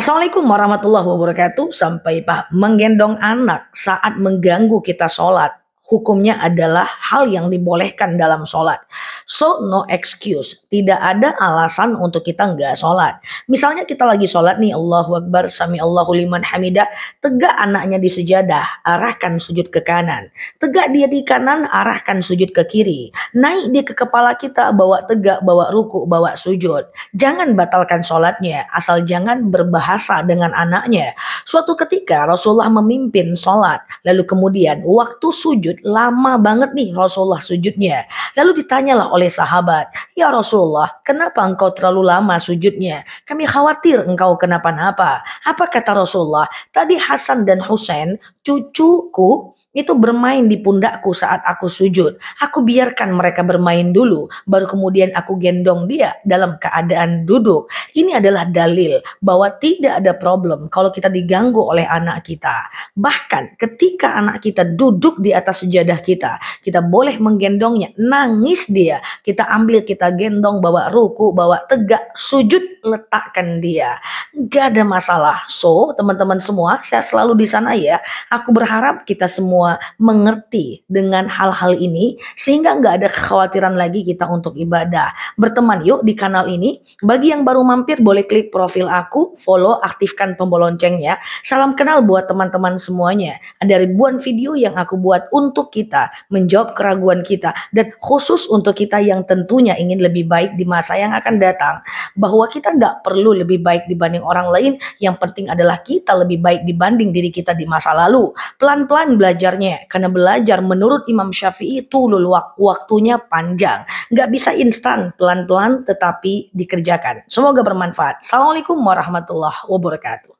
Assalamualaikum warahmatullahi wabarakatuh. Sampai Pak menggendong anak saat mengganggu kita sholat hukumnya adalah hal yang dibolehkan dalam sholat. So no excuse, tidak ada alasan untuk kita nggak sholat. Misalnya kita lagi sholat nih, Allahu Akbar, Sami Allahu liman hamidah, tegak anaknya di sejadah, arahkan sujud ke kanan. Tegak dia di kanan, arahkan sujud ke kiri. Naik dia ke kepala kita, bawa tegak, bawa ruku, bawa sujud. Jangan batalkan sholatnya, asal jangan berbahasa dengan anaknya. Suatu ketika Rasulullah memimpin sholat, lalu kemudian waktu sujud lama banget nih Rasulullah sujudnya. Lalu ditanyalah oleh sahabat, Ya Rasulullah, kenapa engkau terlalu lama sujudnya? Kami khawatir engkau kenapa-napa. Apa kata Rasulullah? Tadi Hasan dan Husain, cucuku itu bermain di pundakku saat aku sujud. Aku biarkan mereka bermain dulu, baru kemudian aku gendong dia dalam keadaan duduk. Ini adalah dalil bahwa tidak ada problem kalau kita diganggu oleh anak kita. Bahkan ketika anak kita duduk di atas sejadah kita, kita boleh menggendongnya, nangis dia, kita ambil, kita gendong, bawa ruku, bawa tegak, sujud, letakkan dia. Gak ada masalah. So, teman-teman semua, saya selalu di sana ya. Aku berharap kita semua mengerti dengan hal-hal ini sehingga nggak ada kekhawatiran lagi kita untuk ibadah. Berteman yuk di kanal ini. Bagi yang baru mampir mampir boleh klik profil aku, follow, aktifkan tombol loncengnya. Salam kenal buat teman-teman semuanya. Ada ribuan video yang aku buat untuk kita, menjawab keraguan kita, dan khusus untuk kita yang tentunya ingin lebih baik di masa yang akan datang. Bahwa kita tidak perlu lebih baik dibanding orang lain, yang penting adalah kita lebih baik dibanding diri kita di masa lalu. Pelan-pelan belajarnya, karena belajar menurut Imam Syafi'i itu waktunya panjang. Nggak bisa instan, pelan-pelan tetapi dikerjakan. Semoga bermanfaat. Assalamualaikum warahmatullahi wabarakatuh.